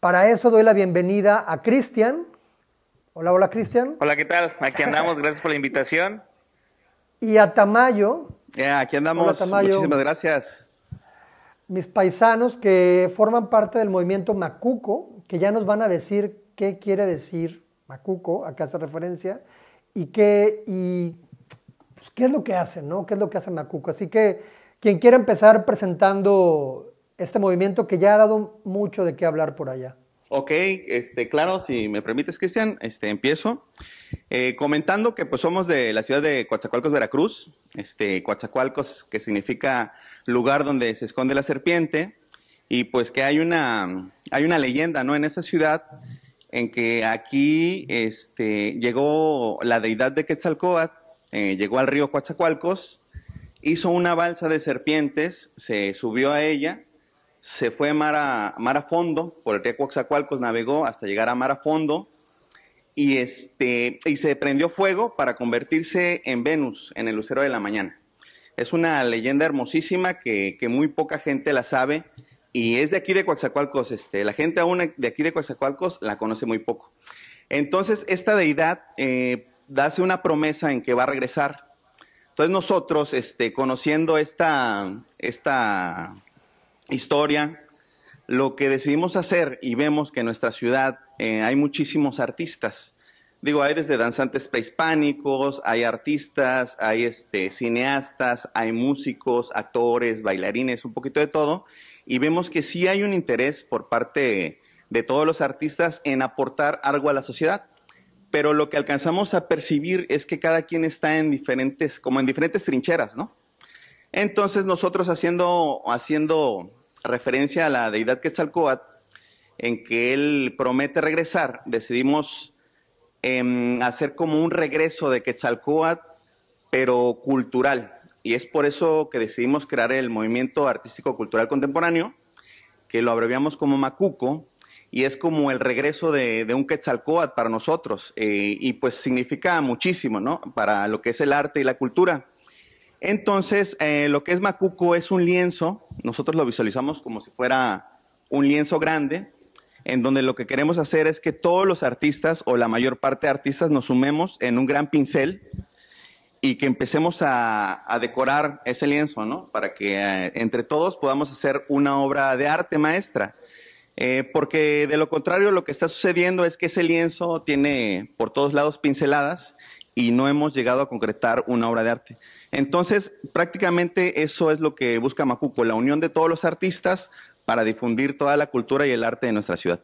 Para eso doy la bienvenida a Cristian. Hola, hola Cristian. Hola, ¿qué tal? Aquí andamos, gracias por la invitación. Y a Tamayo. aquí andamos, muchísimas gracias. Mis paisanos que forman parte del movimiento Macuco, que ya nos van a decir qué quiere decir Macuco, acá hace referencia, y qué, y, pues, qué es lo que hacen, ¿no? ¿Qué es lo que hace Macuco? Así que quien quiera empezar presentando este movimiento que ya ha dado mucho de qué hablar por allá. Ok, este, claro, si me permites, Cristian, este, empiezo. Eh, comentando que pues somos de la ciudad de Coatzacoalcos, Veracruz. Este, Coatzacoalcos, que significa lugar donde se esconde la serpiente. Y pues que hay una, hay una leyenda, ¿no? En esa ciudad, en que aquí este, llegó la deidad de Quetzalcóatl, eh, llegó al río Coatzacoalcos, hizo una balsa de serpientes, se subió a ella se fue mar a, mar a fondo, por el río Coaxacualcos navegó hasta llegar a mar a fondo y, este, y se prendió fuego para convertirse en Venus, en el lucero de la mañana. Es una leyenda hermosísima que, muy poca gente la sabe y es de aquí de Coaxacualcos. Este, la gente aún de aquí de Coaxacualcos la conoce muy poco. Entonces, esta deidad eh, hace una promesa en que va a regresar. Entonces, nosotros, este, conociendo esta, esta historia, lo que decidimos hacer y vemos que en nuestra ciudad eh, hay muchísimos artistas. Digo, hay desde danzantes prehispánicos, hay artistas, hay este, cineastas, hay músicos, actores, bailarines, un poquito de todo. Y vemos que sí hay un interés por parte de todos los artistas en aportar algo a la sociedad. Pero lo que alcanzamos a percibir es que cada quien está en diferentes, como en diferentes trincheras, ¿no? Entonces nosotros haciendo, haciendo referencia a la deidad Quetzalcóatl, en que él promete regresar, decidimos em, hacer como un regreso de Quetzalcóatl, pero cultural. Y es por eso que decidimos crear el movimiento artístico cultural contemporáneo, que lo abreviamos como Macuco, y es como el regreso de, un Quetzalcóatl para nosotros, eh, y pues significa muchísimo, ¿no? Para lo que es el arte y la cultura. Entonces, eh, lo que es macuco es un lienzo, nosotros lo visualizamos como si fuera un lienzo grande, en donde lo que queremos hacer es que todos los artistas o la mayor parte de artistas nos sumemos en un gran pincel y que empecemos a, decorar ese lienzo, ¿no? Para que eh, entre todos podamos hacer una obra de arte maestra. Eh, porque de lo contrario lo que está sucediendo es que ese lienzo tiene por todos lados pinceladas y no hemos llegado a concretar una obra de arte. Entonces, prácticamente eso es lo que busca Macuco, la unión de todos los artistas para difundir toda la cultura y el arte de nuestra ciudad.